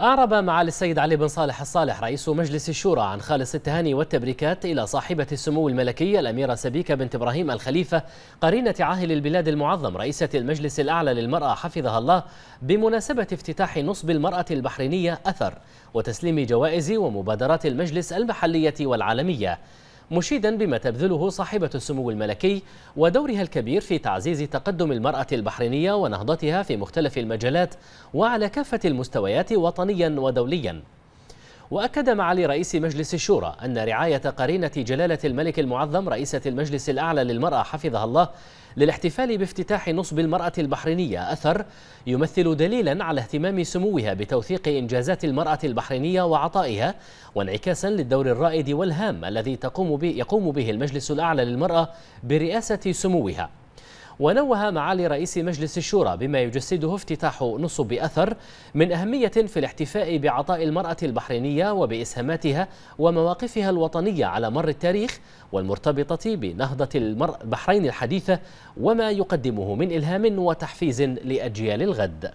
أعرب معالي السيد علي بن صالح الصالح رئيس مجلس الشورى عن خالص التهاني والتبريكات إلى صاحبة السمو الملكية الأميرة سبيكة بنت إبراهيم الخليفة قرينة عاهل البلاد المعظم رئيسة المجلس الأعلى للمرأة حفظها الله بمناسبة افتتاح نصب المرأة البحرينية أثر وتسليم جوائز ومبادرات المجلس المحلية والعالمية مشيدا بما تبذله صاحبة السمو الملكي ودورها الكبير في تعزيز تقدم المرأة البحرينية ونهضتها في مختلف المجالات وعلى كافة المستويات وطنيا ودوليا وأكد معالي رئيس مجلس الشورى أن رعاية قرينة جلالة الملك المعظم رئيسة المجلس الأعلى للمرأة حفظها الله للاحتفال بافتتاح نصب المرأة البحرينية أثر يمثل دليلا على اهتمام سموها بتوثيق إنجازات المرأة البحرينية وعطائها وانعكاسا للدور الرائد والهام الذي تقوم به يقوم به المجلس الأعلى للمرأة برئاسة سموها ونوه معالي رئيس مجلس الشورى بما يجسده افتتاح نصب أثر من أهمية في الاحتفاء بعطاء المرأة البحرينية وبإسهاماتها ومواقفها الوطنية على مر التاريخ والمرتبطة بنهضة البحرين الحديثة وما يقدمه من إلهام وتحفيز لأجيال الغد